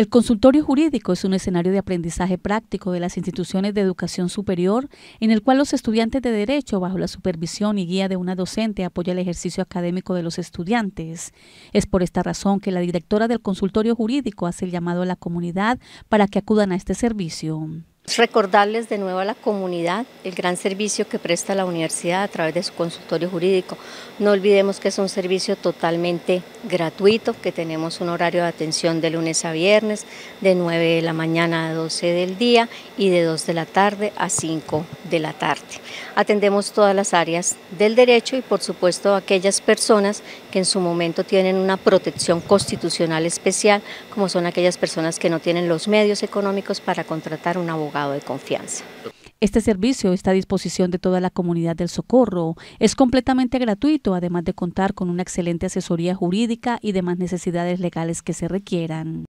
El consultorio jurídico es un escenario de aprendizaje práctico de las instituciones de educación superior en el cual los estudiantes de derecho, bajo la supervisión y guía de una docente, apoya el ejercicio académico de los estudiantes. Es por esta razón que la directora del consultorio jurídico hace el llamado a la comunidad para que acudan a este servicio. Recordarles de nuevo a la comunidad el gran servicio que presta la universidad a través de su consultorio jurídico. No olvidemos que es un servicio totalmente gratuito, que tenemos un horario de atención de lunes a viernes, de 9 de la mañana a 12 del día y de 2 de la tarde a 5 de la tarde. Atendemos todas las áreas del derecho y por supuesto aquellas personas que en su momento tienen una protección constitucional especial, como son aquellas personas que no tienen los medios económicos para contratar un abogado de confianza. Este servicio está a disposición de toda la comunidad del socorro. Es completamente gratuito, además de contar con una excelente asesoría jurídica y demás necesidades legales que se requieran.